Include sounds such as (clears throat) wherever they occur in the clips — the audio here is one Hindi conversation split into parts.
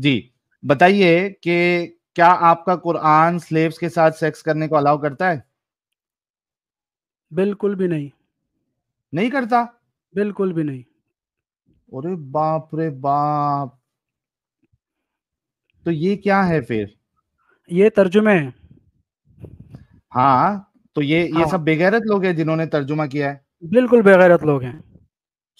जी बताइए कि क्या आपका कुरान स्लेव्स के साथ सेक्स करने को अलाउ करता है? बिल्कुल भी नहीं। नहीं करता? बिल्कुल भी नहीं। अरे बाप रे बाप! तो ये क्या है फिर? ये तर्जुमे है हाँ, तो ये ये हाँ। सब बेगैरत लोग हैं जिन्होंने तर्जुमा किया है? बिल्कुल बेगैरत लोग हैं।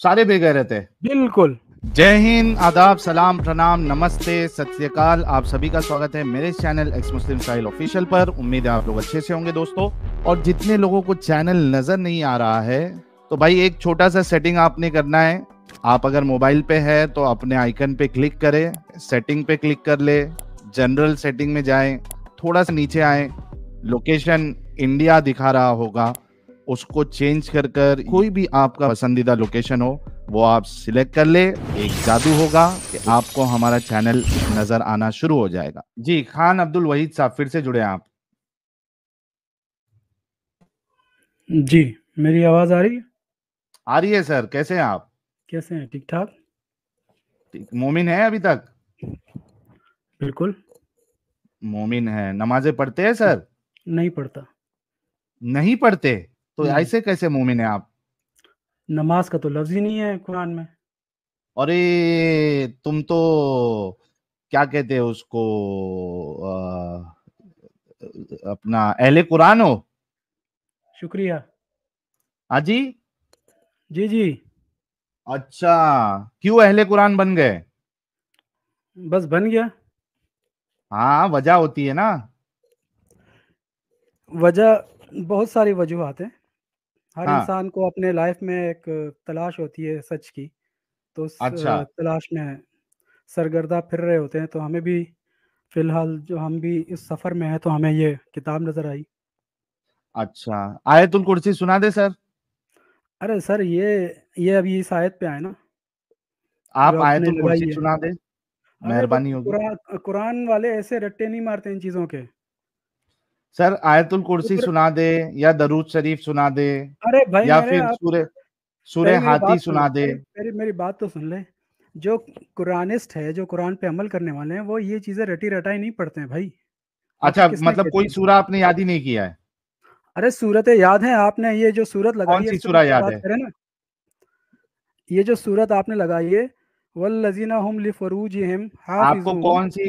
सारे बेगैरत है बिल्कुल। जय हिंद आदाब सलाम प्रणाम नमस्ते सत्यकाल आप सभी का स्वागत है मेरे channel ex Muslim style official पर उम्मीद है आप लोग अच्छे से होंगे दोस्तों और जितने लोगों को चैनल नजर नहीं आ रहा है तो भाई एक छोटा सा सेटिंग आपने करना है आप अगर मोबाइल पे है तो अपने आइकन पे क्लिक करें सेटिंग पे क्लिक कर ले जनरल सेटिंग में जाए थोड़ा सा नीचे आए लोकेशन इंडिया दिखा रहा होगा उसको चेंज कर कर कोई भी आपका पसंदीदा लोकेशन हो वो आप सिलेक्ट कर ले एक जादू होगा कि आपको हमारा चैनल नजर आना शुरू हो जाएगा जी खान अब्दुल वहीद साहब फिर से जुड़े आप जी मेरी आवाज आ रही है आ रही है सर कैसे हैं आप कैसे हैं ठीक ठाक मोमिन है अभी तक बिल्कुल मोमिन है नमाजें पढ़ते हैं सर नहीं पढ़ता नहीं पढ़ते तो हम्म। ऐसे कैसे मोमिन है आप नमाज का तो लफ्ज ही नहीं है कुरान में अरे तुम तो क्या कहते हैं उसको आ, अपना अहले कुरान हो शुक्रिया हाँ जी जी जी अच्छा क्यों अहले कुरान बन गए बस बन गया हाँ वजह होती है ना वजह बहुत सारी वजूहत है हर हाँ इंसान को अपने लाइफ में एक तलाश होती है सच की तो उस अच्छा तलाश में सरगर्दा फिर रहे होते हैं तो हमें भी फिलहाल जो हम भी इस सफर में हैं तो हमें ये किताब नजर आई अच्छा आयतुल कुर्सी सुना दे सर अरे सर ये ये अभी इस आयत पे आए ना आप आयतुल कुर्सी सुना दे मेहरबानी होगी कुरान वाले ऐसे रट्टे नहीं मारते इन चीजों के सर आयतुल तो कुर्सी सुना दे या दरूद शरीफ सुना दे अरे भाई या फिर सूर्य सूर्य हाथी सुना दे मेरी मेरी बात तो सुन ले जो कुरानिस्ट है जो कुरान पे अमल करने वाले हैं वो ये चीजें रटी रटाई नहीं पढ़ते हैं भाई अच्छा मतलब कोई सूरा आपने याद ही नहीं किया है अरे सूरत याद है आपने ये जो सूरत लगाई है सूरा याद है ये जो सूरत आपने लगाई है वल्लजीना हम लिफरूजिहिम आपको कौन सी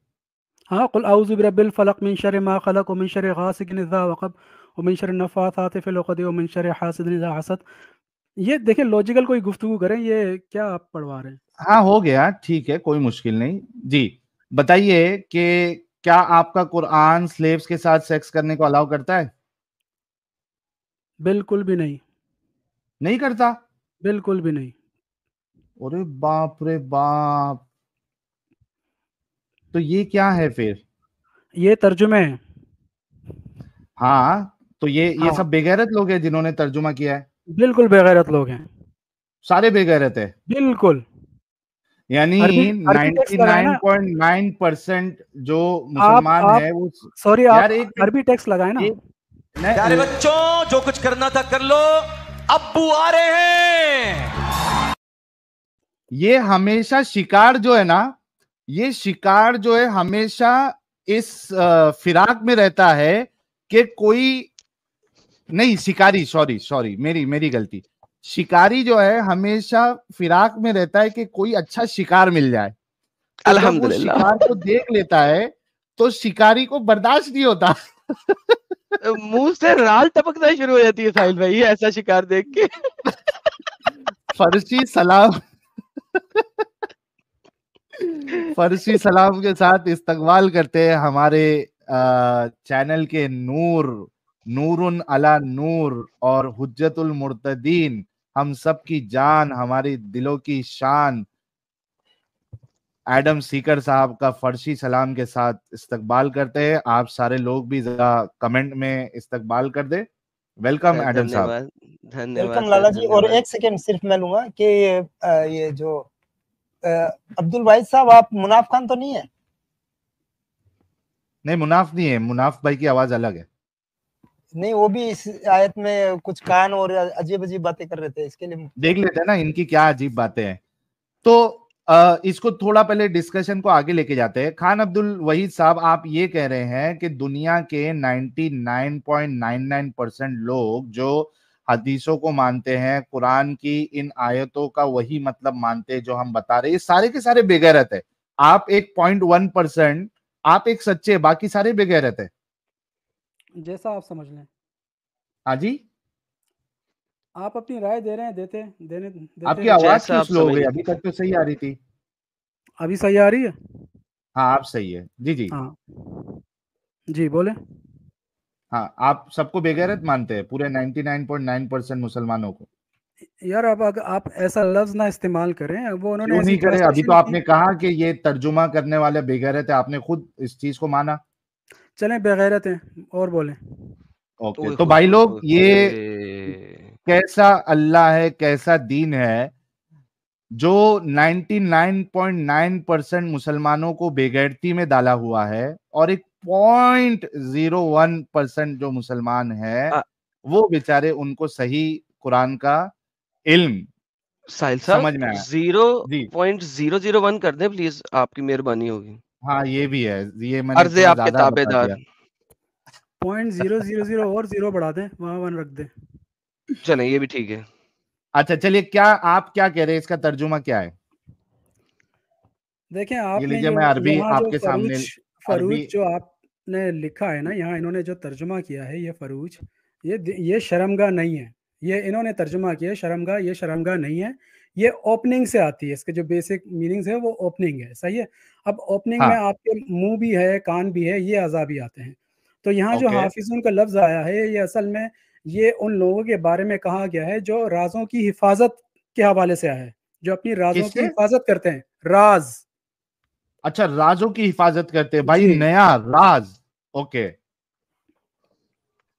हाँ कुल आउज़ बिरब्बिल फलक मिन शर मा खलक व मिन शर गासिकिन इज़ा वक़ब व मिन शर नफ़ात फिल उक़द व मिन शर हासिदिन निज़ा हसद ये देखें लॉजिकल कोई गुफ्तगू करें ये क्या आप पढ़वा रहे हैं हाँ हो गया ठीक है कोई मुश्किल नहीं जी बताइए कि क्या आपका कुरान स्लेव्स के साथ सेक्स करने को अलाउ करता है बिल्कुल भी नहीं नहीं करता बिल्कुल भी नहीं अरे बाप रे बाप तो ये क्या है फिर ये तर्जुमे हाँ तो ये हाँ। ये सब बेगैरत लोग हैं जिन्होंने तर्जुमा किया है बिल्कुल बेगैरत लोग हैं सारे बेगैरत है बिल्कुल यानी परसेंट जो मुसलमान है वो सॉरी आप एक, अरबी टैक्स लगाए ना प्यारे बच्चों जो कुछ करना था कर लो अबू आ रहे हैं ये हमेशा शिकार जो है ना ये शिकार जो है हमेशा इस फिराक में रहता है कि कोई नहीं शिकारी सॉरी सॉरी मेरी मेरी गलती शिकारी जो है हमेशा फिराक में रहता है कि कोई अच्छा शिकार मिल जाए तो अल्हम्दुलिल्लाह शिकार को देख लेता है तो शिकारी को बर्दाश्त नहीं होता मुंह से राल टपकना शुरू हो जाती है साहिल भाई ऐसा शिकार देख के फर्शी सलाम फर्शी सलाम के साथ इस्तकबाल करते हैं हमारे चैनल के नूर नूरुन अला नूर और हुज्जतुल मुर्तदीन हम सब की जान हमारी दिलों की शान एडम सीकर साहब का फर्शी सलाम के साथ इस्तकबाल करते हैं आप सारे लोग भी जरा कमेंट में इस्तकबाल कर दे वेलकम हाँ, एडम साहब धन्यवाद वेलकम लाला जी और एक सेकंड सिर्फ मैं लूंगा कि ये जो अब्दुल भाई साहब आप मुनाफ खान तो नहीं है नहीं मुनाफ नहीं है मुनाफ भाई की आवाज अलग है नहीं वो भी इस आयत में कुछ कान और अजीब अजीब बातें कर रहे थे इसके लिए देख लेते हैं ना इनकी क्या अजीब बातें हैं तो आ, इसको थोड़ा पहले डिस्कशन को आगे लेके जाते हैं खान अब्दुल वहीद साहब आप ये कह रहे हैं कि दुनिया के 99.99 परसेंट लोग जो हदीसों को मानते हैं कुरान की इन आयतों का वही मतलब मानते हैं जो हम बता रहे हैं सारे के सारे बेगैरत है आप एक पॉइंट वन परसेंट आप एक सच्चे बाकी सारे बेगैरत है जैसा आप समझ लें हाँ जी आप अपनी राय दे रहे हैं देते देने देते आपकी आवाज आप स्लो हो गई अभी तक तो सही आ रही थी अभी सही आ रही है हाँ आप सही है जी जी हाँ जी बोले हाँ आप सबको बेगैरत मानते हैं पूरे 99.9 परसेंट मुसलमानों को यार अब अगर आप ऐसा लफ्ज ना इस्तेमाल करें वो उन्होंने नहीं करे अभी तो आपने कहा कि ये तर्जुमा करने वाले बेगैरत है आपने खुद इस चीज को माना चले बेगैरत है और बोले ओके तो, भाई लोग ये कैसा अल्लाह है कैसा दीन है जो 99.9 परसेंट मुसलमानों को बेगैरती में डाला हुआ है और एक पॉइंट जीरो वन परसेंट जो मुसलमान है आ, वो बेचारे उनको सही कुरान का इल्म साहिल समझ में zero point zero zero one कर दे प्लीज आपकी मेहरबानी होगी हाँ ये भी है ये मैंने आपके ताबेदार पॉइंट जीरो जीरो जीरो और जीरो बढ़ा दे वहां वन रख दे चले ये भी ठीक है अच्छा चलिए क्या आप क्या कह रहे हैं इसका तर्जुमा क्या है देखें आप ये मैं अरबी आपके सामने फरूज जो आप ने लिखा है ना यहाँ इन्होंने जो तर्जुमा किया है ये फ़रूज ये ये शर्मगा नहीं है ये इन्होंने तर्जुमा किया शर्मगा ये शर्मगा नहीं है ये ओपनिंग से आती है इसके जो बेसिक मीनिंग्स है वो ओपनिंग है सही है अब ओपनिंग में हाँ। आपके मुंह भी है कान भी है ये अज़ा भी आते हैं तो यहाँ जो हाफिजून का लफ्ज़ आया है ये असल में ये उन लोगों के बारे में कहा गया है जो राजों की हिफाजत के हवाले से आया है जो अपनी राजों की हिफाजत करते हैं राज अच्छा राजों की हिफाजत करते हैं भाई नया राज ओके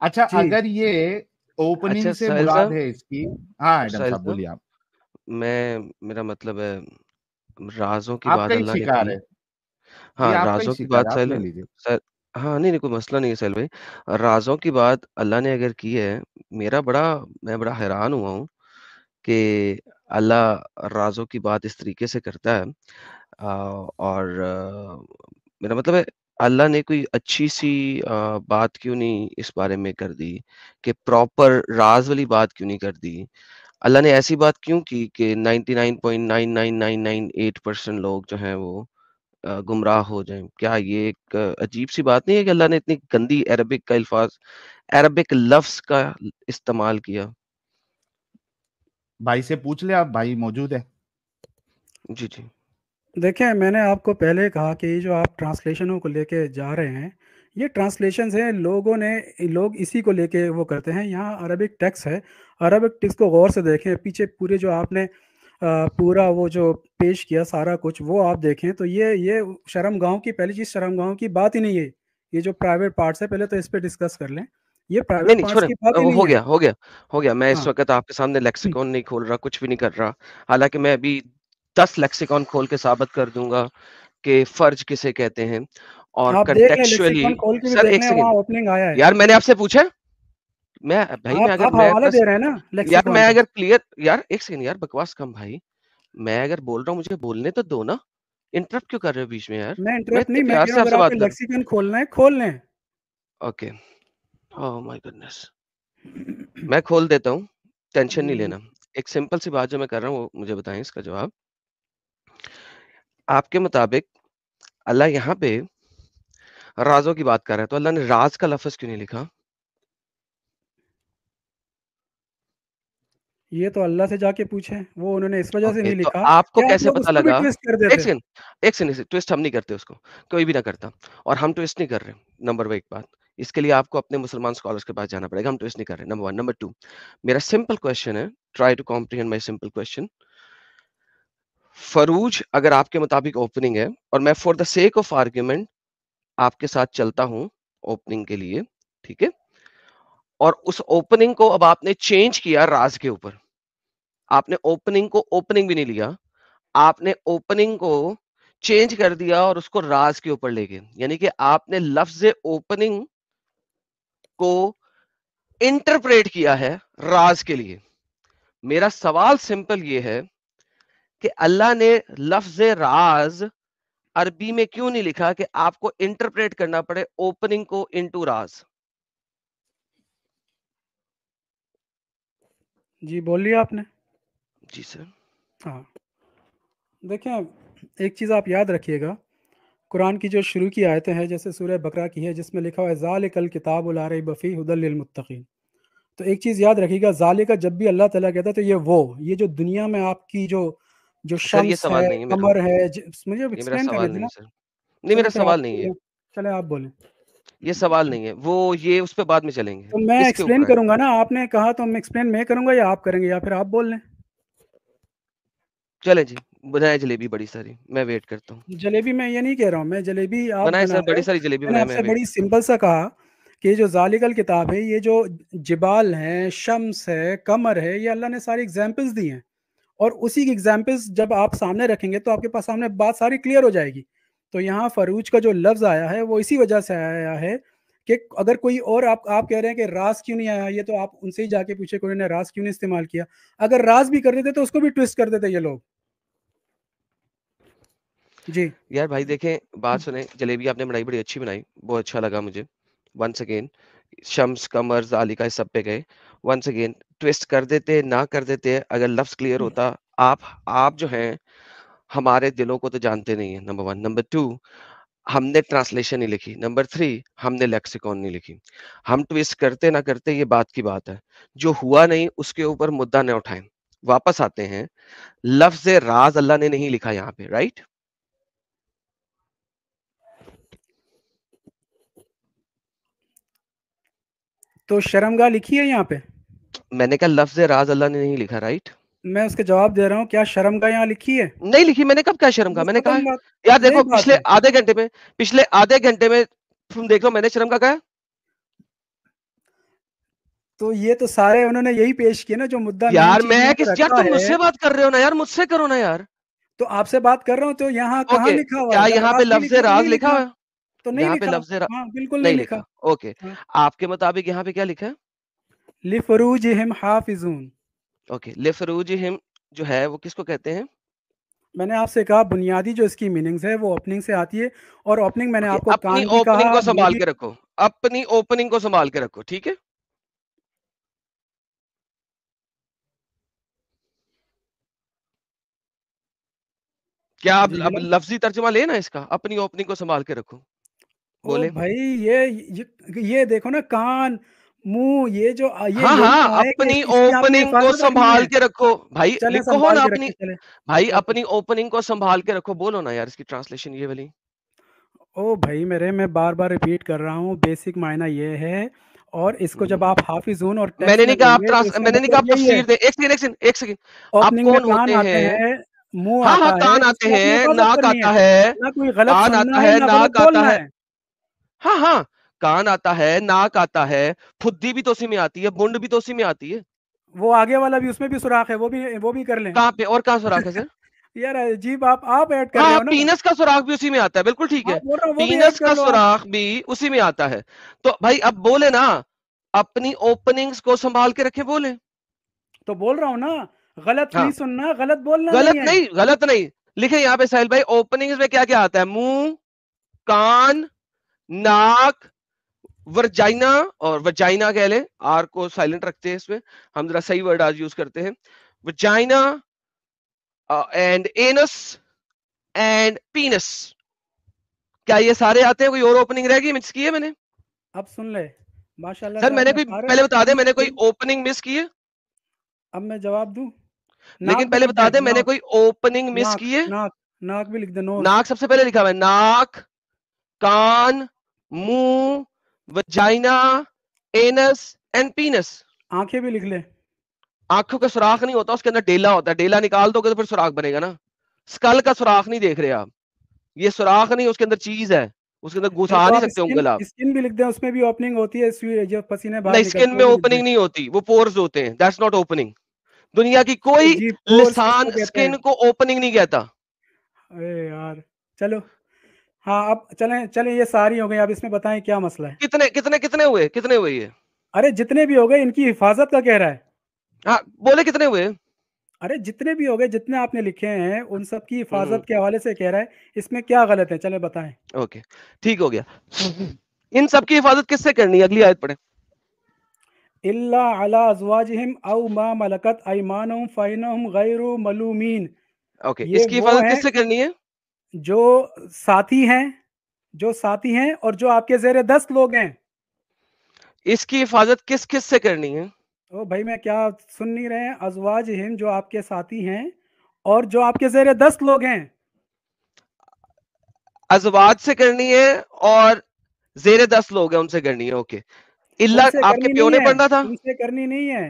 अच्छा अगर ये ओपनिंग अच्छा, से मुराद है इसकी हाँ साहब बोलिए आप मैं मेरा मतलब है राजों की बात अल्लाह के है हाँ राजों की बात सर हाँ नहीं नहीं कोई मसला नहीं है सहल भाई राजों की बात अल्लाह ने अगर की है मेरा बड़ा मैं बड़ा हैरान हुआ हूँ कि अल्लाह राजों की बात इस तरीके से करता है और मेरा मतलब है अल्लाह ने कोई अच्छी सी बात क्यों नहीं इस बारे में कर दी कि प्रॉपर राज़ वाली बात क्यों नहीं कर दी? अल्लाह ने ऐसी बात क्यों की कि 99.99998% परसेंट लोग जो हैं वो गुमराह हो जाएं क्या ये एक अजीब-सी बात नहीं है कि अल्लाह ने इतनी गंदी अरबिक का अल्फ़ाज़ अरबिक लफ्स का इस्तेमाल किया? भाई से पूछ ले आप, भाई मौजूद है। जी, जी। देखिए मैंने आपको पहले कहा कि जो आप ट्रांसलेशनों को लेके जा रहे हैं ये ट्रांसलेशन हैं लोगों ने लोग इसी को लेके वो करते हैं यहाँ अरबिक टेक्स्ट है अरबिक टेक्स्ट को गौर से देखें पीछे पूरे जो आपने आ, पूरा वो जो पेश किया सारा कुछ वो आप देखें तो ये ये शर्म गाँव की पहली चीज़ शर्म गाँव की बात ही नहीं है ये जो प्राइवेट पार्ट्स है पहले तो इस पर डिस्कस कर लें ये प्राइवेट नहीं, नहीं की बात हो, हो गया हो गया हो गया मैं हाँ। इस वक्त आपके सामने लेक्सिकॉन नहीं खोल रहा कुछ भी नहीं कर रहा हालांकि मैं अभी दस लेक्सिकॉन खोल के साबित कर दूंगा कि फर्ज किसे कहते हैं और कंटेक्चुअली सर एक सेकंड यार मैंने आपसे पूछा मैं भाई मैं अगर मैं दे रहे हैं ना यार मैं अगर क्लियर यार एक सेकंड यार बकवास कम भाई मैं अगर बोल रहा हूँ मुझे बोलने तो दो ना इंटरप्ट क्यों कर रहे हो बीच में यार मैं इंटरप्ट नहीं मैं आपसे बात लेक्सिकन खोलना है खोल लें ओके ओह माय गॉडनेस मैं खोल देता हूँ टेंशन नहीं लेना हम्म। एक सिंपल सी बात जो मैं कर रहा हूँ मुझे बताए इसका जवाब आपके मुताबिक अल्लाह यहाँ पे राजो की बात कर रहे हैं तो अल्लाह ने राज का लफ्ज क्यों नहीं लिखा ये तो अल्लाह से जाके पूछे वो उन्होंने इस वजह okay, से नहीं तो लिखा तो आपको कैसे पता लगा एक सेकंड एक सेकंड ट्विस्ट हम नहीं करते उसको कोई भी ना करता और हम ट्विस्ट नहीं कर रहे नंबर वन एक बात इसके लिए आपको अपने मुसलमान स्कॉलर्स के पास जाना पड़ेगा हम ट्विस्ट नहीं कर रहे नंबर वन नंबर टू मेरा सिंपल क्वेश्चन है try to comprehend my simple question फरूज अगर आपके मुताबिक ओपनिंग है और मैं for the sake of argument आपके साथ चलता हूं ओपनिंग के लिए ठीक है और उस ओपनिंग को अब आपने चेंज किया राज के ऊपर आपने ओपनिंग को ओपनिंग भी नहीं लिया आपने ओपनिंग को चेंज कर दिया और उसको राज के ऊपर लेके यानी कि आपने लफ्ज ओपनिंग को इंटरप्रेट किया है राज के लिए मेरा सवाल सिंपल ये है कि अल्लाह ने लफ्ज राज अरबी में क्यों नहीं लिखा कि आपको इंटरप्रेट करना पड़े ओपनिंग को इनटू राज जी बोल लिया आपने जी सर हाँ देखें एक चीज़ आप याद रखिएगा कुरान की जो शुरू की आयतें हैं जैसे सूर्य बकरा की है जिसमें लिखा हुआ है ज़ाल कल किताब उला रही बफ़ी हदलमतकीन तो एक चीज़ याद रखिएगा ज़ाले का जब भी अल्लाह ताला कहता है तो ये वो ये जो दुनिया में आपकी जो जो सर अच्छा, ये शम्स सवाल है नहीं है कमर है ज- मुझे ये मेरा एक्सप्लेन करने सवाल नहीं है सर नहीं मेरा सवाल नहीं है चले आप बोले ये सवाल नहीं है वो ये उस पर बाद में चलेंगे तो मैं एक्सप्लेन करूंगा ना आपने कहा तो मैं एक्सप्लेन मैं करूंगा या आप करेंगे या फिर आप बोल लें चले जी बनाए जलेबी बड़ी सारी मैं वेट करता हूँ जलेबी मैं ये नहीं कह रहा हूँ मैं जलेबी आप बनाए सर बड़ी सारी जलेबी बनाए मैं बड़ी सिंपल सा कहा कि जो जालिकल किताब है ये जो जिबाल है शम्स है कमर है ये अल्लाह ने सारी एग्जाम्पल्स दी हैं और उसी की एग्जाम्पल्स जब आप सामने रखेंगे तो आपके पास सामने बात सारी क्लियर हो जाएगी तो यहाँ फरूज का जो लफ्ज़ आया है वो इसी वजह से आया है कि अगर कोई और आप आप कह रहे हैं कि रास क्यों नहीं आया ये तो आप उनसे ही जाके पूछे कि उन्होंने रास क्यों नहीं इस्तेमाल किया अगर रास भी कर देते तो उसको भी ट्विस्ट कर देते ये लोग जी यार भाई देखें बात हम्म। सुने जलेबी आपने बनाई बड़ी अच्छी बनाई बहुत अच्छा लगा मुझे वंस अगेन शम्स कमर्स आलिका इस सब पे गए वंस अगेन ट्विस्ट कर देते ना कर देते अगर लफ्ज क्लियर होता आप आप जो हैं हमारे दिलों को तो जानते नहीं है नंबर वन नंबर टू हमने ट्रांसलेशन नहीं लिखी नंबर थ्री हमने लेक्सिकॉन नहीं लिखी हम ट्विस्ट करते ना करते ये बात की बात है जो हुआ नहीं उसके ऊपर मुद्दा न उठाएं वापस आते हैं लफ्ज राज अल्लाह ने नहीं लिखा यहाँ पे राइट तो शर्मगा लिखी है यहाँ पे मैंने कहा लफ्ज राज अल्लाह ने नहीं लिखा राइट मैं उसके जवाब दे रहा हूँ क्या शर्म का यहाँ लिखी है नहीं लिखी मैंने कब क्या शर्म का मैंने कहा यार देखो पिछले आधे घंटे में पिछले आधे घंटे में तुम देख लो मैंने शर्म का कहा तो ये तो सारे उन्होंने यही पेश किया ना जो मुद्दा यार मैं किस यार तुम मुझसे बात कर रहे हो ना यार मुझसे करो ना यार तो आपसे बात कर रहा हूँ तो यहाँ कहा लिखा हुआ यहाँ पे लफ्ज तो राज लिखा हुआ तो नहीं लिखा पे लफ्ज हाँ, बिल्कुल नहीं लिखा ओके हाँ। आपके मुताबिक यहाँ पे क्या लिखा है लिफरूजहिम हाफिजून ओके लिफरूजहिम जो है वो किसको कहते हैं मैंने आपसे कहा बुनियादी जो इसकी मीनिंग्स है वो ओपनिंग से आती है और ओपनिंग मैंने आपको अपनी ओपनिंग को संभाल के रखो अपनी ओपनिंग को संभाल के रखो ठीक है क्या आप लफ्जी तर्जमा लेना इसका अपनी ओपनिंग को संभाल के रखो बोले भाई ये ये देखो ना कान मुंह ये जो ये हाँ हाँ अपनी ओपनिंग को संभाल के रखो भाई लिखो हो ना अपनी भाई अपनी ओपनिंग को संभाल के रखो बोलो ना यार इसकी ट्रांसलेशन ये वाली ओ भाई मेरे मैं बार बार रिपीट कर रहा हूँ बेसिक मायना ये है और इसको जब हम्म। आप हाफिज हाफिजून और मैंने नहीं कहा आप तो मैंने नहीं कहा आप मतलब तफसीर दे एक सेकंड एक सेकंड एक सेकंड आप कौन होते हैं मुंह हाँ, हाँ, कान आते हैं नाक आता है ना कोई गलत कान आता है नाक आता है हाँ हाँ कान आता है नाक आता है फुद्दी भी तो उसी में आती है बुंड भी तो उसी में आती है वो आगे वाला भी उसमें भी सुराख है वो भी वो भी कर ले कहाँ पे और कहाँ सुराख है सर (laughs) यार अजीब आप आप ऐड कर हाँ, हाँ पीनस का सुराख भी उसी में आता है बिल्कुल ठीक है पीनस का सुराख भी उसी में आता है तो भाई अब बोले ना अपनी ओपनिंग्स को संभाल के रखे बोले तो बोल रहा हूँ ना गलत हाँ। नहीं सुनना गलत बोलना गलत नहीं, नहीं गलत नहीं लिखे यहाँ पे साहिल भाई ओपनिंग्स में क्या क्या आता है मुंह कान नाक वर्जाइना और वजाइना कह लें आर को साइलेंट रखते हैं इसमें हम जरा सही वर्ड आज यूज करते हैं vagina and anus and penis क्या ये सारे आते हैं कोई और ओपनिंग रहेगी मिस की है मैंने अब सुन ले माशाल्लाह सर मैंने कोई पहले बता दे मैंने कोई ओपनिंग मिस की है अब मैं जवाब दू लेकिन पहले बता दे मैंने कोई ओपनिंग मिस की है नाक नाक भी लिख दे नाक सबसे पहले लिखा हुआ नाक कान मुंह वजाइना एनस एंड पीनस आंखें भी लिख ले आंखों का सुराख नहीं होता उसके अंदर डेला होता है डेला निकाल दोगे तो फिर सुराख बनेगा ना स्कल का सुराख नहीं देख रहे आप ये सुराख नहीं उसके अंदर चीज है उसके अंदर घुसा नहीं सकते उंगल आप स्किन भी लिख हैं उसमें भी ओपनिंग होती है जो पसीने बाहर नहीं स्किन में ओपनिंग नहीं होती वो पोर्स होते हैं दैट्स नॉट ओपनिंग दुनिया की कोई लिसान स्किन को ओपनिंग नहीं कहता अरे यार चलो हाँ अब चले चले ये सारी हो गई अब इसमें बताएं क्या मसला है कितने कितने कितने हुए कितने हुए ये अरे जितने भी हो गए इनकी हिफाजत का कह रहा है हाँ बोले कितने हुए अरे जितने भी हो गए जितने आपने लिखे हैं उन सब की हिफाजत हम्म। के हवाले से कह रहा है इसमें क्या गलत है चले बताएं ओके ठीक हो गया इन सब की हिफाजत किससे करनी है अगली आयत पढ़े इल्ला अला अज़वाजहिम औ मा मलकत अयमानहुम फैनहुम गैरु मलूमीन ओके इसकी हिफाजत किससे करनी है जो साथी हैं जो साथी हैं और जो आपके जेर दस्त लोग हैं इसकी हिफाजत किस किस से करनी है ओ भाई मैं क्या सुन नहीं रहे हैं अजवाज हिम जो आपके साथी हैं और जो आपके जेर दस्त लोग हैं अजवाज से करनी है और जेर दस लोग हैं उनसे करनी है ओके इल्ला आपके प्यो ने पढ़ना था उनसे करनी नहीं है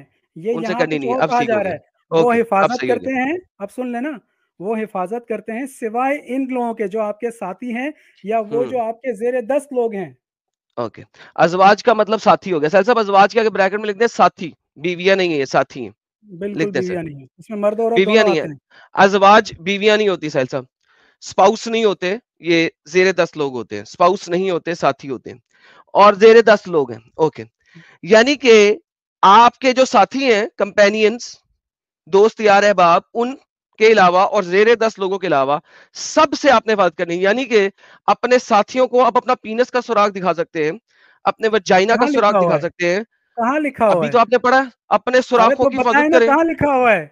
ये उनसे करनी नहीं है अब सीख रहा है वो हिफाजत करते हैं अब सुन लेना वो हिफाजत करते हैं सिवाय इन लोगों के जो आपके साथी हैं या वो हम्म। जो आपके जेर दस लोग हैं ओके अजवाज का मतलब साथी हो गया सर सब अजवाज के ब्रैकेट में लिखते हैं साथी बीविया नहीं है साथी ये साथी हैं आपके जो साथी हैं कंपेनियंस दोस्त यार अहबाब उन के अलावा और जेर दस लोगों के अलावा सबसे आपने बात करनी यानी कि अपने साथियों को आप अपना पीनस का सुराग दिखा सकते हैं अपने वजाइना का सुराग दिखा सकते हैं कहा लिखा हुआ तो आपने पढ़ा अपने सुराखों तो की हिफाजत करें कहा लिखा हुआ है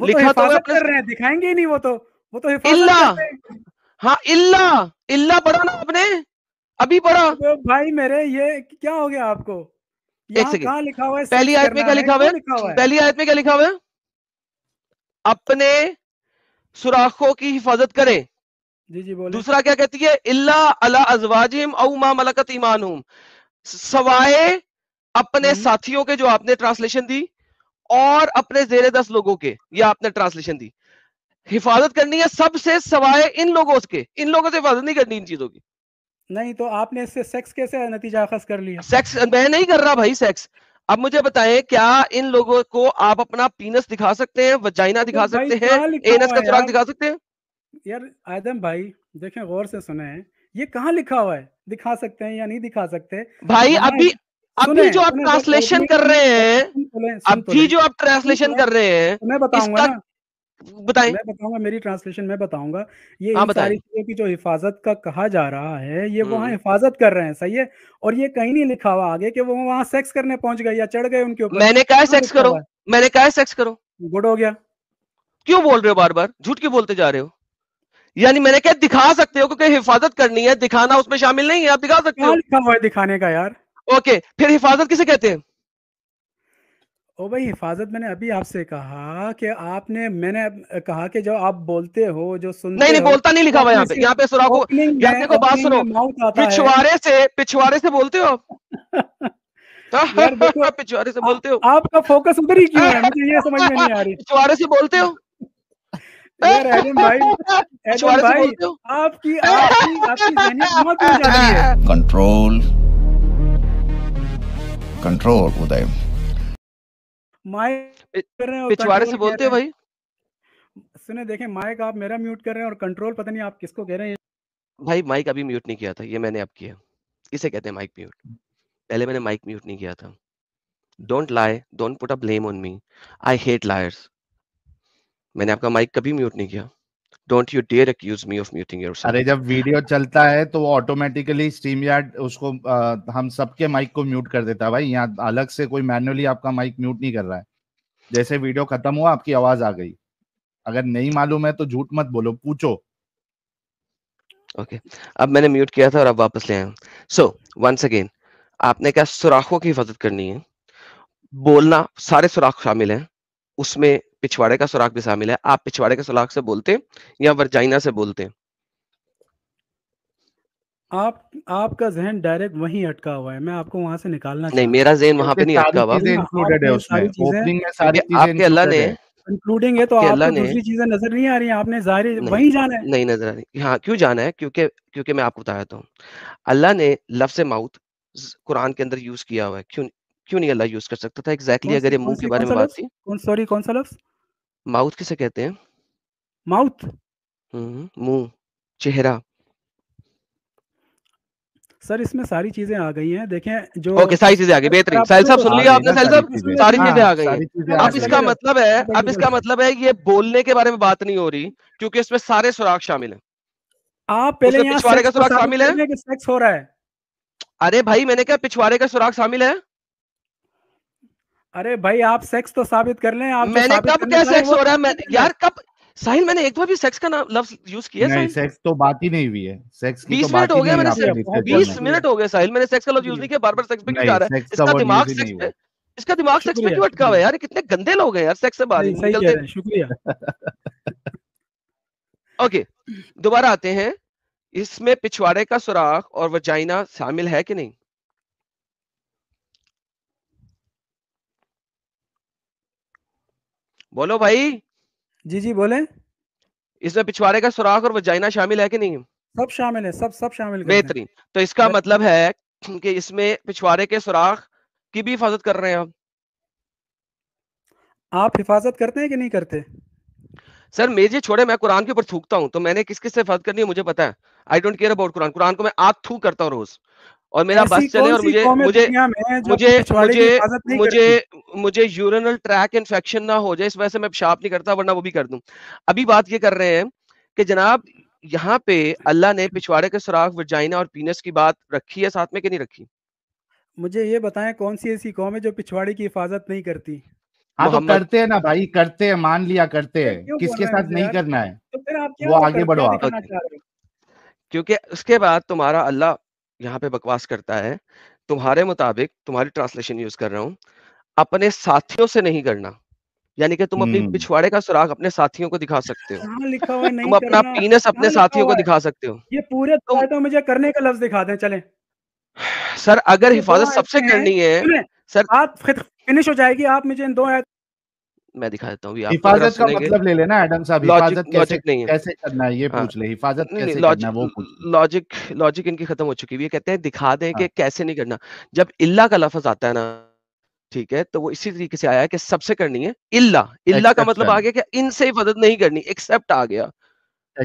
तो लिखा तो कर दिखाएंगे नहीं वो तो वो तो हिफाजत हाँ इल्ला इल्ला पढ़ा ना आपने अभी पढ़ा भाई मेरे ये क्या हो गया आपको एक सेकंड लिखा हुआ है पहली आयत में क्या लिखा हुआ है पहली आयत में क्या लिखा हुआ है अपने सुराखों की हिफाजत करें जी जी बोले दूसरा क्या कहती है इल्ला अला अजवाजिम औ मा मलकत ईमानुम सवाए अपने हम्म। साथियों के जो आपने ट्रांसलेशन दी और अपने जेर दस लोगों के या आपने ट्रांसलेशन दी हिफाजत करनी है सबसे सवाए इन लोगों के इन लोगों से हिफाजत नहीं करनी इन चीजों की नहीं तो आपने इससे सेक्स कैसे नतीजा अखज कर लिया सेक्स मैं नहीं कर रहा भाई सेक्स अब मुझे बताएं क्या इन लोगों को आप अपना पीनस दिखा सकते हैं वजाइना दिखा सकते हैं एनस का सुराग दिखा सकते हैं यार आदम भाई देखे गौर से सुने ये कहाँ लिखा हुआ है दिखा सकते हैं या नहीं दिखा सकते भाई अभी अभी जो आप ट्रांसलेशन कर तो तो तो रहे हैं अभी जो आप ट्रांसलेशन कर रहे हैं मैं बताऊंगा बताएं मैं बताऊंगा मेरी ट्रांसलेशन में बताऊंगा ये हाँ, सारी चीजों की जो हिफाजत का कहा जा रहा है ये वहाँ हम्म। हिफाजत कर रहे हैं सही है और ये कहीं नहीं लिखा हुआ आगे कि वो वहाँ सेक्स करने पहुंच गए या चढ़ गए उनके ऊपर मैंने कहा सेक्स करो मैंने कहा सेक्स करो गुड हो गया क्यों बोल रहे हो बार बार झूठ क्यों बोलते जा रहे हो यानी मैंने क्या दिखा सकते हो क्योंकि हिफाजत करनी है दिखाना उसमें शामिल नहीं है आप दिखा सकते हो लिखा हुआ है दिखाने का यार ओके फिर हिफाजत किसे कहते हैं ओ भाई हिफाजत मैंने अभी आपसे कहा कि आपने मैंने कहा कि जो आप बोलते हो जो सुनते नहीं नहीं बोलता नहीं लिखा हुआ यहाँ पे यहाँ पे सुरा को बात सुनो पिछवाड़े से पिछवाड़े से बोलते हो आप (laughs) तो (laughs) पिछवाड़े से बोलते हो आपका फोकस उधर ही क्यों है मुझे ये समझ में नहीं आ रही पिछवाड़े से बोलते हो (laughs) आपकी आपकी आपकी कंट्रोल कंट्रोल उदय माइक पिछवाड़े से बोलते हो भाई सुने देखें माइक आप मेरा म्यूट कर रहे हैं और कंट्रोल पता नहीं आप किसको कह रहे हैं भाई माइक अभी म्यूट नहीं किया था ये मैंने अब किया इसे कहते हैं माइक म्यूट पहले मैंने माइक म्यूट नहीं किया था don't lie don't put a blame on me I hate liars मैंने आपका माइक कभी म्यूट नहीं किया don't you dare accuse me of muting yourself अरे जब वीडियो चलता है तो ऑटोमेटिकली स्ट्रीम यार्ड उसको आ, हम सबके माइक को म्यूट कर देता है भाई यहाँ अलग से कोई मैनुअली आपका माइक म्यूट नहीं कर रहा है जैसे वीडियो खत्म हुआ आपकी आवाज आ गई अगर नहीं मालूम है तो झूठ मत बोलो पूछो ओके okay. अब मैंने म्यूट किया था और अब वापस ले आया सो वंस अगेन आपने क्या सुराखों की हिफाजत करनी है बोलना सारे सुराख शामिल हैं उसमें पिछवाड़े का सुराख भी शामिल है आप पिछवाड़े के सुराख से बोलते हैं या वर्जाइना से बोलते हैं आप आपका जहन डायरेक्ट वहीं अटका हुआ है मैं आपको वहां से निकालना नहीं मेरा जहन वहां पे नहीं अटका हुआ आपके अल्लाह ने इंक्लूडिंग है तो आपको दूसरी चीजें नजर नहीं आ रही है आपने जाहिर वहीं जाना है नहीं नजर आ रही हाँ क्यों जाना है क्योंकि क्योंकि मैं आपको बताया था अल्लाह ने लफ्ज माउथ कुरान के अंदर यूज किया हुआ है क्यों क्यों नहीं अल्लाह यूज कर सकता था एग्जैक्टली अगर मुंह के बारे में बात थी सॉरी कौन सा लफ्ज माउथ किसे कहते हैं माउथ हम्म, मुंह चेहरा सर इसमें सारी चीजें आ गई हैं देखें जो ओके okay, सारी चीजें आ गई बेहतरीन साहिल साहब सुन लिया आपने साहिल साहब हाँ, सारी चीजें आ गई मतलब अब इसका मतलब है अब इसका मतलब है ये बोलने के बारे में बात नहीं हो रही क्योंकि इसमें सारे सुराग शामिल है आप पहले पिछवाड़े का सुराग शामिल है अरे भाई मैंने क्या पिछवाड़े का सुराग शामिल है अरे भाई आप सेक्स तो साबित कर लें आप मैंने कब क्या सेक्स हो रहा है मैं यार कब साहिल मैंने एक बार भी सेक्स का नाम लफ्ज यूज किया नहीं सेक्स तो बात ही नहीं हुई है सेक्स की 20 तो मिनट हो गया मैंने 20 मिनट हो गए साहिल मैंने सेक्स का लव यूज नहीं किया बार-बार सेक्स पे क्यों जा रहा है इसका दिमाग सेक्स पे इसका दिमाग सेक्स पे क्यों अटका हुआ है यार कितने गंदे लोग हैं यार सेक्स से बाहर निकलते शुक्रिया ओके (laughs) दोबारा आते हैं इसमें पिछवाड़े का सुराख और वजाइना शामिल है कि नहीं बोलो भाई जी जी बोले इसमें पिछवाड़े का सुराख और वजाइना शामिल है कि नहीं सब शामिल है सब सब शामिल बेहतरीन तो इसका मतलब है कि इसमें पिछवाड़े के सुराख की भी हिफाजत कर रहे हैं आप आप हिफाजत करते हैं कि नहीं करते सर मेजे छोड़े मैं कुरान के ऊपर थूकता हूँ तो मैंने किस किस से हिफाजत करनी है मुझे पता है I don't care about Quran कुरान को मैं आप थूक करता हूँ रोज और मेरा बस चले और मुझे मुझे मुझे मुझे मुझे मुझे यूरिनल ट्रैक इन्फेक्शन ना हो जाए इस वजह से मैं पेशाब नहीं करता वरना वो भी कर दूं अभी बात ये कर रहे हैं कि जनाब यहाँ पे अल्लाह ने पिछवाड़े के सुराख वजाइना और पीनस की बात रखी है साथ में कि नहीं रखी मुझे ये बताएं कौन सी ऐसी कौम है जो पिछवाड़े की हिफाजत नहीं करती हाँ तो करते हैं ना भाई करते हैं मान लिया करते हैं किसके साथ नहीं करना है तो वो आगे बढ़ो आप क्योंकि उसके बाद तुम्हारा अल्लाह यहाँ पे बकवास करता है तुम्हारे मुताबिक तुम्हारी ट्रांसलेशन यूज कर रहा हूँ अपने साथियों से नहीं करना यानी कि तुम अपनी हम्म। पिछवाड़े का सुराग अपने साथियों को दिखा सकते हो हाँ, लिखा हुआ नहीं तुम अपना पीनस अपने हाँ, साथियों को दिखा सकते हो ये पूरे तो मुझे करने का लफ्ज दिखा दें चले सर अगर हिफाजत सबसे करनी है सर बात फिनिश हो जाएगी आप मुझे इन दो मैं दिखा देता हूँ हिफाजत का मतलब ले लेना एडम साहब हिफाजत कैसे नहीं कैसे करना है ये हाँ। पूछ ले हिफाजत कैसे लॉजिक, वो लॉजिक लॉजिक इनकी खत्म हो चुकी है कहते हैं दिखा दें कि हाँ। कैसे नहीं करना जब इल्ला का लफज आता है ना ठीक है तो वो इसी तरीके से आया है कि सबसे करनी है इल्ला इल्ला का मतलब आ गया कि इनसे हिफाजत नहीं करनी एक्सेप्ट आ गया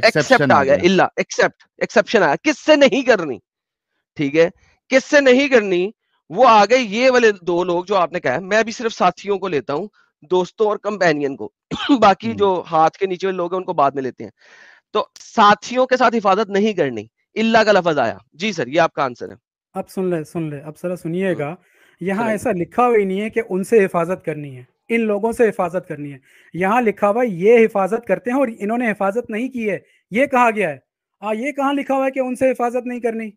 एक्सेप्ट आ गया इल्ला एक्सेप्ट एक्सेप्शन आया किससे नहीं करनी ठीक है किससे नहीं करनी वो आ गए ये वाले दो लोग जो आपने कहा मैं भी सिर्फ साथियों को लेता हूँ दोस्तों और कंपेनियन को (coughs) बाकी जो हम्म। हाथ के नीचे लोग हैं उनको बाद में लेते हैं तो साथियों के साथ हिफाजत नहीं करनी इल्ला का लफज आया जी सर ये आपका आंसर है आप सुन ले सुन ले आप सर सुनिएगा हाँ। यहाँ ऐसा लिखा हुआ ही नहीं है कि उनसे हिफाजत करनी है इन लोगों से हिफाजत करनी है यहाँ लिखा हुआ ये हिफाजत करते हैं और इन्होंने हिफाजत नहीं की है ये कहा गया है आ, ये कहा लिखा हुआ है कि उनसे हिफाजत नहीं करनी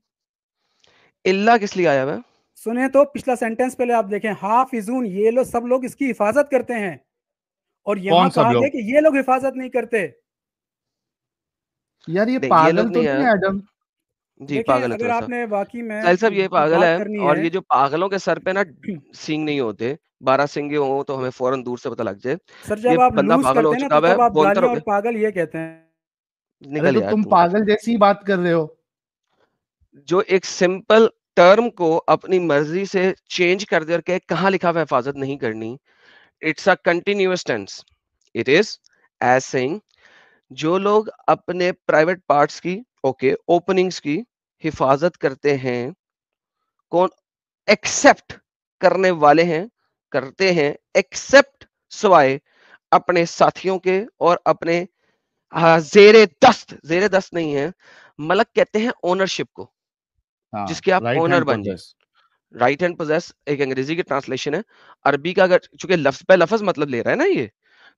इल्ला किस लिए आया हुआ सुने तो पिछला सेंटेंस पहले आप देखें हाफ इजून ये लोग सब लोग इसकी हिफाजत करते हैं और यहाँ कहा गया कि ये लोग हिफाजत नहीं करते यार ये पागल तो नहीं है एडम जी पागल अगर आपने बाकी में साहिल सब ये पागल है और ये जो पागलों के सर पे ना (clears throat) सिंग नहीं होते बारह सिंगे हो तो हमें फौरन दूर से पता लग जाए सर जब आप बंदा पागल हो चुका तो है बोलते तो और पागल ये कहते हैं निकल तो यार तुम पागल जैसी बात कर रहे हो जो एक सिंपल टर्म को अपनी मर्जी से चेंज कर दे और करके कहा लिखा हुआ हिफाजत नहीं करनी it's a continuous tense it is as जो लोग अपने प्राइवेट पार्ट्स की ओके okay, ओपनिंग्स की हिफाजत करते हैं कौन एक्सेप्ट करने वाले हैं करते हैं एक्सेप्ट सवाए अपने साथियों के और अपने हाँ, जेरे दस्त जेरे दस्त नहीं है मलक कहते हैं ओनरशिप को हाँ, जिसके आप ओनर बन जाए राइट हैंड पोजेस एक अंग्रेजी की ट्रांसलेशन है अरबी का अगर चूंकि लफ्ज पे लफज मतलब ले रहा है ना ये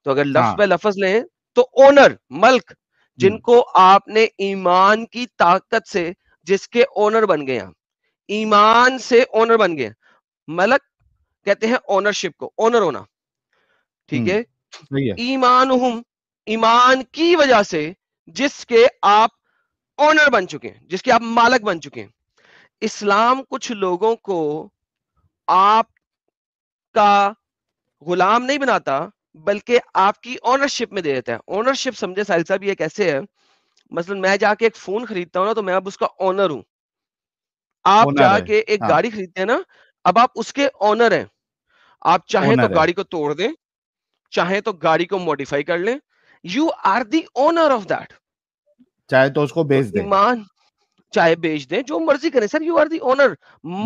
तो अगर लफ्ज हाँ। पे लफज ले तो ओनर मल्क हम्म। जिनको आपने ईमान की ताकत से जिसके ओनर बन गए ईमान से ओनर बन गए मलक कहते हैं ओनरशिप को ओनर होना ठीक हम्म, है ईमान हम ईमान की वजह से जिसके आप ओनर बन चुके हैं जिसके आप मालक बन चुके हैं इस्लाम कुछ लोगों को आप का गुलाम नहीं बनाता बल्कि आपकी ऑनरशिप में दे देता है ओनरशिप समझे साहिल साहब ये कैसे है मसलन मैं जाके एक फोन खरीदता हूँ ना तो मैं अब उसका ऑनर हूं आप जाके एक हाँ। गाड़ी खरीदते हैं ना अब आप उसके ऑनर हैं आप चाहे तो गाड़ी को तोड़ दें चाहे तो गाड़ी को मॉडिफाई कर लें you are the owner of that चाहे तो उसको बेच दें ईमान चाहे बेच दें जो मर्जी करें sir you are the owner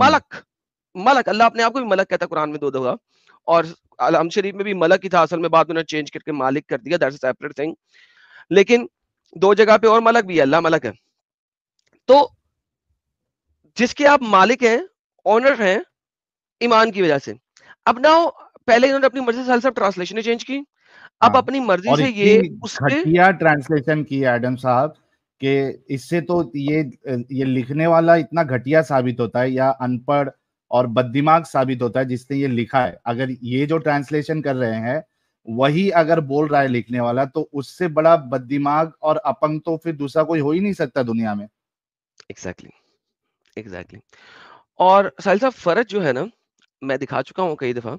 मलक मलक अल्लाह अपने आप को भी मलक कहता कुरान में दो दफा और अलहम शरीफ में भी मलक ही था असल में बाद में चेंज करके मालिक कर दिया दैट्स सेपरेट थिंग लेकिन दो जगह पे और मलक भी है अल्लाह मलक है तो जिसके आप मालिक हैं ऑनर हैं ईमान की वजह से अब ना पहले इन्होंने अपनी मर्जी से सब ट्रांसलेशन चेंज की अब हाँ। अपनी मर्जी से ये उसके ट्रांसलेशन की एडम साहब कि इससे तो ये ये लिखने वाला इतना घटिया साबित होता है या अनपढ़ और बददिमाग साबित होता है जिसने ये लिखा है अगर ये जो ट्रांसलेशन कर रहे हैं वही अगर बोल रहा है लिखने वाला तो उससे बड़ा बददिमाग और अपंग तो फिर दूसरा कोई हो ही नहीं सकता दुनिया में एग्जैक्टली exactly. Exactly exactly. और साहिल साहब फर्ज जो है ना मैं दिखा चुका हूँ कई दफा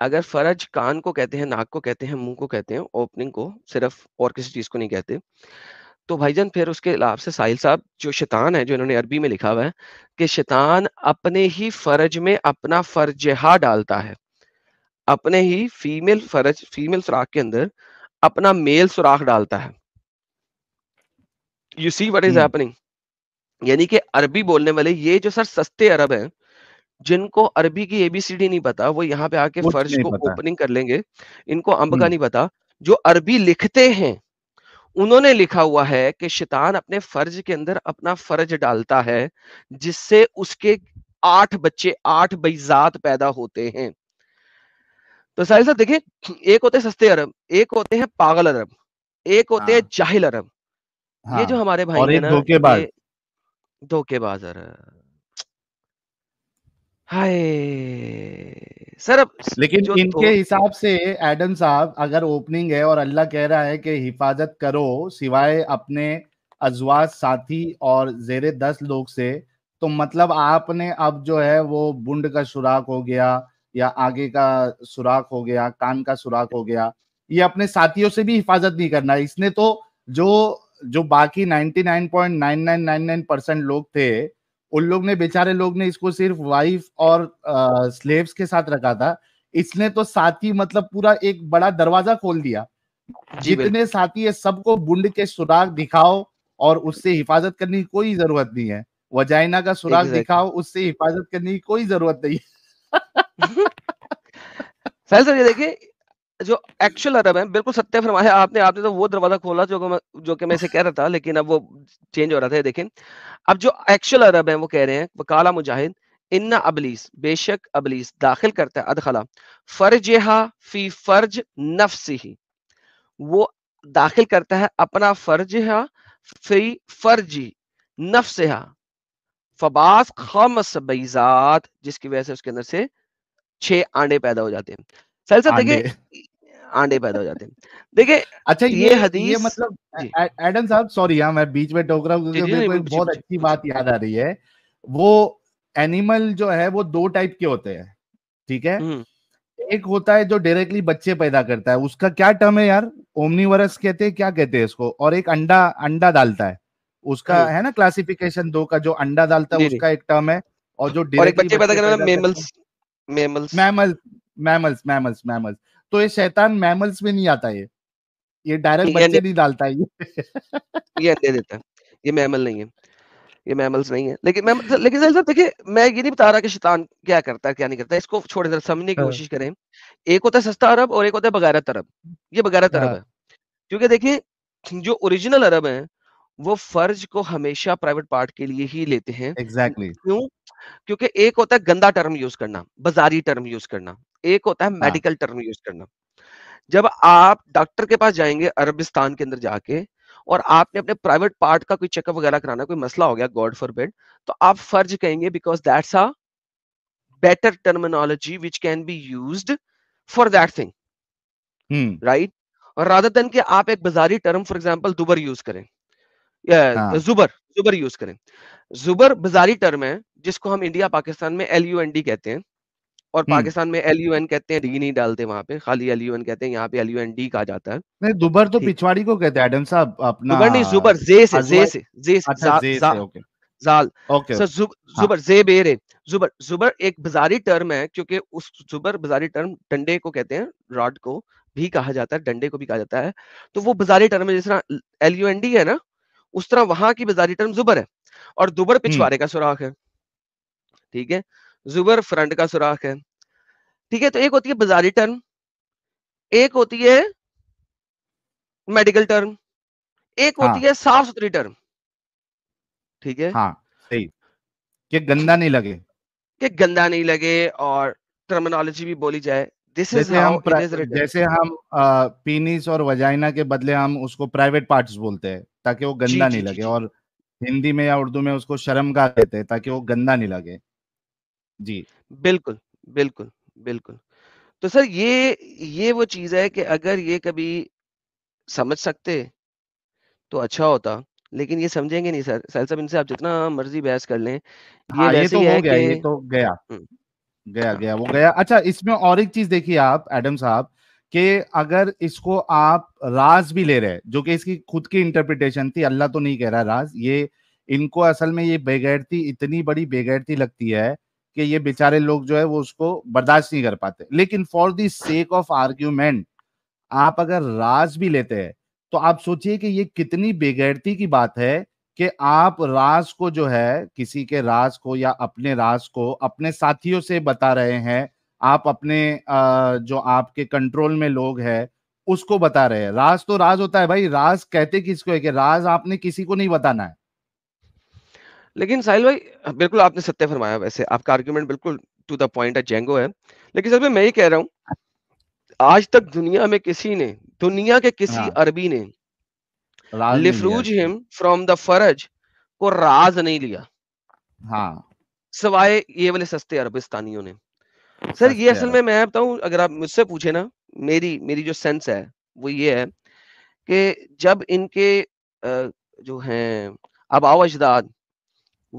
अगर फर्ज कान को कहते हैं नाक को कहते हैं मुंह को कहते हैं ओपनिंग को सिर्फ और किसी चीज को नहीं कहते तो भाईजन फिर उसके लाभ से साहिल साहब जो शैतान है जो इन्होंने अरबी में लिखा हुआ है कि शैतान अपने ही फर्ज में अपना फर्जहा डालता है अपने ही फीमेल फर्ज फीमेल सुराख के अंदर अपना मेल सुराख डालता है you see what is happening यानी कि अरबी बोलने वाले ये जो सर सस्ते अरब है जिनको अरबी की एबीसीडी नहीं पता वो यहाँ पे आके फर्ज को ओपनिंग कर लेंगे इनको अंब का हम्म। नहीं पता जो अरबी लिखते हैं उन्होंने लिखा हुआ है कि शैतान अपने फर्ज के अंदर अपना फर्ज डालता है जिससे उसके आठ बच्चे आठ बैजात पैदा होते हैं तो साहिल साहब देखिए एक होते हैं सस्ते अरब एक होते हैं पागल अरब एक होते हैं हाँ। जाहिल अरब ये हाँ, जो हमारे भाई धोखेबाज धोखेबाज अरब हाय सर अब लेकिन इनके तो हिसाब से एडम साहब अगर ओपनिंग है और अल्लाह कह रहा है कि हिफाजत करो सिवाय अपने अजवाज साथी और जेर दस लोग से तो मतलब आपने अब जो है वो बुंड का सुराख हो गया या आगे का सुराख हो गया कान का सुराख हो गया ये अपने साथियों से भी हिफाजत नहीं करना इसने तो जो जो बाकी ninety nine nine nine nine point nine percent लोग थे उन लोग ने बेचारे लोग ने इसको सिर्फ वाइफ और आ, स्लेव्स के साथ रखा था इसने तो साथी मतलब पूरा एक बड़ा दरवाजा खोल दिया जितने साथी है सबको बुंड के सुराग दिखाओ और उससे हिफाजत करने की कोई जरूरत नहीं है वजाइना का सुराग exactly. दिखाओ उससे हिफाजत करने की कोई जरूरत नहीं है (laughs) सर ये देखिए जो एक्चुअल अरब है बिल्कुल सत्य फरमाया आपने आपने तो वो दरवाजा खोला जो जो कि मैं इसे कह रहा था लेकिन अब वो चेंज हो रहा था देखें अब जो एक्चुअल अरब है वो कह रहे हैं वकाला मुजाहिद इन्ना अबलीस बेशक अबलीस दाखिल करता है अदखला फर्जहा फी फर्ज नफ्सी वो दाखिल करता है अपना फर्जहा फी फर्जी नफ्सहा फबास खमस बैजात जिसकी वजह से उसके अंदर से छह आंडे पैदा हो जाते हैं सलसा देखिए आंडे पैदा हो जाते हैं देखिए अच्छा ये, ये हदीस ये मतलब एडम साहब सॉरी हाँ मैं बीच में टोक रहा हूँ बहुत अच्छी बात याद आ रही है वो एनिमल जो है वो दो टाइप के होते हैं ठीक है एक होता है जो डायरेक्टली बच्चे पैदा करता है उसका क्या टर्म है यार ओमनीवरस कहते हैं क्या कहते हैं इसको और एक अंडा अंडा डालता है उसका है ना क्लासिफिकेशन दो का जो अंडा डालता है उसका एक टर्म है और जो डायरेक्टली बच्चे पैदा करने वाला mammals mammals mammals mammals mammals mammals तो ये शैतान मैमल्स में नहीं आता ये ये डायरेक्ट बच्चे नहीं डालता ये ये अंडे देता ये मैमल नहीं है ये मैमल्स नहीं है लेकिन मैं लेकिन सर देखिए मैं ये नहीं बता रहा कि शैतान क्या करता है क्या नहीं करता इसको छोड़े जरा समझने की हाँ। कोशिश करें एक होता है सस्ता अरब और एक होता है बगैरत अरब ये बगैरत अरब हाँ। है क्योंकि देखिए जो ओरिजिनल अरब है वो फर्ज को हमेशा प्राइवेट पार्ट के लिए ही लेते हैं एग्जैक्टली exactly. क्यों क्योंकि एक होता है गंदा टर्म यूज करना बाजारी टर्म यूज करना एक होता है मेडिकल टर्म यूज करना जब आप डॉक्टर के पास जाएंगे अरबिस्तान के अंदर जाके और आपने अपने प्राइवेट पार्ट का कोई चेकअप वगैरह कराना कोई मसला हो गया गॉड फॉर बेड तो आप फर्ज कहेंगे because that's a better terminology which can be use for that thing right और राधा देन के आप एक बाजारी टर्म फॉर एग्जाम्पल दुबर यूज करें जुबर जुबर यूज करें जुबर बाजारी टर्म है जिसको हम इंडिया पाकिस्तान में एल यू एन डी कहते हैं और पाकिस्तान में एल यू एन कहते हैं डी नहीं डालते वहां पे खाली एल यू एन कहते हैं यहाँ पे एल यू एन डी कहा जाता है नहीं दुबर तो पिछवाड़ी को कहते हैं एडम साहब अपना दुबर नहीं जुबर जे से जे से अच्छा, जे से जाल सर जुबर हाँ। जे बेरे जुबर जुबर एक बाजारी टर्म है क्योंकि उस जुबर बाजारी टर्म डंडे को कहते हैं रॉड को भी कहा जाता है डंडे को भी कहा जाता है तो वो बाजारी टर्म जिस तरह एल यू एन डी है ना उस तरह वहां की बाजारी टर्म जुबर है और दुबर पिछवाड़े का सुराख है ठीक है जुबर फ्रंट का सुराख है ठीक है तो एक होती है बाजारी टर्म एक होती है मेडिकल टर्म एक होती हाँ। है साफ सुथरी टर्म ठीक है हाँ सही कि गंदा नहीं लगे कि गंदा नहीं लगे और टर्मिनोलॉजी भी बोली जाए दिस इज हम जैसे हम पीनिस और वजाइना के बदले हम उसको प्राइवेट पार्ट्स बोलते हैं ताकि वो गंदा जी, नहीं जी, लगे जी, और हिंदी में या उर्दू में उसको शर्म का देते हैं ताकि वो गंदा नहीं लगे जी बिल्कुल बिल्कुल बिल्कुल तो सर ये ये वो चीज है कि अगर ये कभी समझ सकते तो अच्छा होता लेकिन ये समझेंगे नहीं सर साहिल साहब इनसे आप जितना मर्जी बहस कर लें ये हाँ, ये तो हो गया ये तो गया गया हाँ। गया वो गया अच्छा इसमें और एक चीज देखिए आप एडम साहब के अगर इसको आप राज भी ले रहे हैं जो कि इसकी खुद की इंटरप्रिटेशन थी अल्लाह तो नहीं कह रहा राज ये इनको असल में ये बेगैरती इतनी बड़ी बेगैरती लगती है कि ये बेचारे लोग जो है वो उसको बर्दाश्त नहीं कर पाते लेकिन for the sake of argument आप अगर राज भी लेते हैं तो आप सोचिए कि ये कितनी बेगैरती की बात है कि आप राज को जो है किसी के राज को या अपने राज को अपने साथियों से बता रहे हैं आप अपने जो आपके कंट्रोल में लोग हैं उसको बता रहे हैं राज तो राज होता है भाई राज कहते किसको है कि राज आपने किसी को नहीं बताना है लेकिन साहिल भाई बिल्कुल आपने सत्य फरमाया वैसे आपका आर्ग्यूमेंट बिल्कुल टू द पॉइंट है जेंगो है लेकिन सर मैं ये कह रहा हूँ आज तक दुनिया में किसी ने दुनिया के किसी हाँ। अरबी ने लिफ्रूज हिम फ्रॉम द फरज को राज नहीं लिया हाँ सवाए ये वाले सस्ते अरबिस्तानियों ने सर ये असल में मैं बताऊ अगर आप मुझसे पूछे ना मेरी मेरी जो सेंस है वो ये है कि जब इनके जो हैं अब अजदाद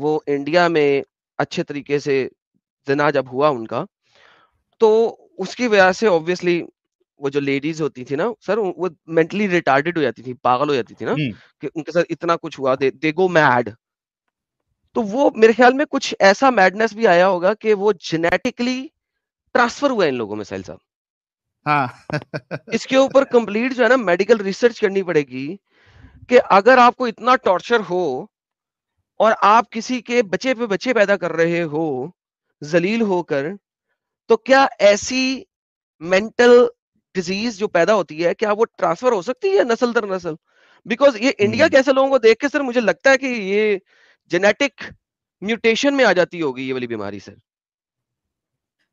वो इंडिया में अच्छे तरीके से जना जब हुआ उनका तो उसकी वजह से ऑब्वियसली वो जो लेडीज होती थी ना सर वो मेंटली रिटार्डेड हो जाती थी पागल हो जाती थी ना हम्म। कि उनके साथ इतना कुछ हुआ दे, दे गो मैड तो वो मेरे ख्याल में कुछ ऐसा मैडनेस भी आया होगा कि वो जेनेटिकली ट्रांसफर हुआ इन लोगों में साहिल साहब हाँ। इसके ऊपर कंप्लीट जो है ना मेडिकल रिसर्च करनी पड़ेगी कि अगर आपको इतना टॉर्चर हो और आप किसी के बचे पे बच्चे पैदा कर रहे हो जलील होकर तो क्या ऐसी मेंटल डिजीज जो पैदा होती है क्या वो ट्रांसफर हो सकती है नसल दर नस्ल बिकॉज ये इंडिया कैसे लोगों को देख के सर मुझे लगता है कि ये जेनेटिक म्यूटेशन में आ जाती होगी ये वाली बीमारी सर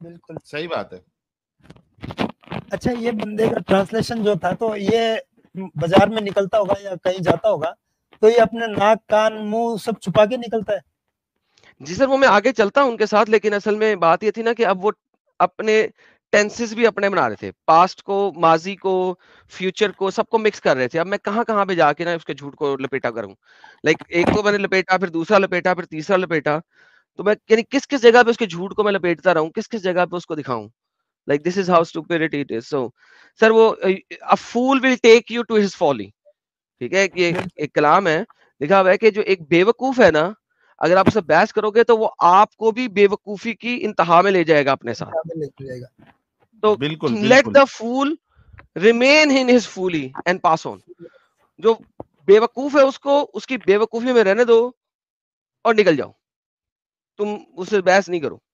बिल्कुल सही बात है अच्छा ये बंदे का ट्रांसलेशन जो था तो ये बाजार में निकलता होगा या कहीं जाता होगा तो ये अपने नाक कान मुंह सब छुपा के निकलता है जी सर वो मैं आगे चलता हूँ उनके साथ लेकिन असल में बात ये थी ना कि अब वो अपने टेंसेस भी अपने बना रहे थे पास्ट को माजी को फ्यूचर को सबको मिक्स कर रहे थे अब मैं कहाँ कहाँ पे जाके ना उसके झूठ को लपेटा करूँ लाइक एक को तो मैंने लपेटा फिर दूसरा लपेटा फिर तीसरा लपेटा तो मैं यानी किस किस जगह पे उसके झूठ को मैं लपेटता रहूँ किस किस जगह पे उसको दिखाऊं like this is how stupidity it is so sir वो a fool will take you to his folly ठीक है एक, हम्म। एक कलाम है लिखा हुआ है कि जो एक बेवकूफ है ना अगर आप उससे बहस करोगे तो वो आपको भी बेवकूफी की इंतहा में ले जाएगा अपने साथ तो let the fool remain in his folly and pass on जो बेवकूफ है उसको उसकी बेवकूफी में रहने दो और निकल जाओ तुम उससे बहस नहीं करो